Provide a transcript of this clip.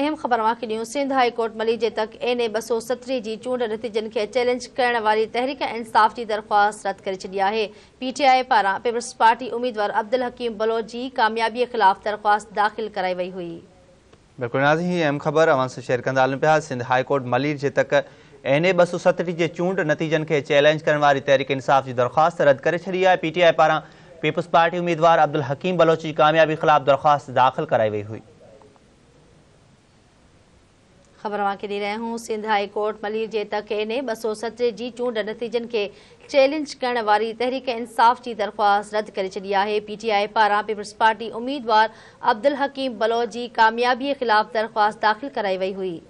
अहम ख़बर Sindh high court तक एन ए ॿ सौ सतरीह चूड नतीजन के चैलेंज करण तहरीक इंसाफ़ की दरख़्वास्त रद्द कर छॾी है पीटीआई पारा पीपल्स पार्टी उम्मीदवार अब्दुल हकीम बलोच जी कामयाबीअ ख़िलाफ़ दरख़्वास्त दाख़िल कराई वही हुई बिल्कुल नाज़ी ही अहम ख़बर अवां शेयर सिंध हाई कोर्ट मलीजे तक एन ए ॿ सौ के चूड नतीजन के चैलेंज करण तहरीक इंसाफ़ की दरख़्वास्त रद्द कर दी है पीटीआई पारा पीपल्स पार्टी उम्मीदवार अब्दुल हकीम बलोच की कामयाबी ख़िलाफ़ दरख़्वास्त दाख़िल कराई वही हुई ख़बर दी रहा हूँ सिंध हाई कोर्ट मलिर के तके ने ॿ सौ सतरहें जी चूंड नतीजन के चैलेंज करण तहरीक इंसाफ़ की दरख़्वास्त रद्द कर छी है पीटीआई पारा पीपल्स पार्टी उम्मीदवार अब्दुल हकीम बलोच की कामयाबी ख़िलाफ़ दरख़्वास्त दाख़िल कराई वही हुई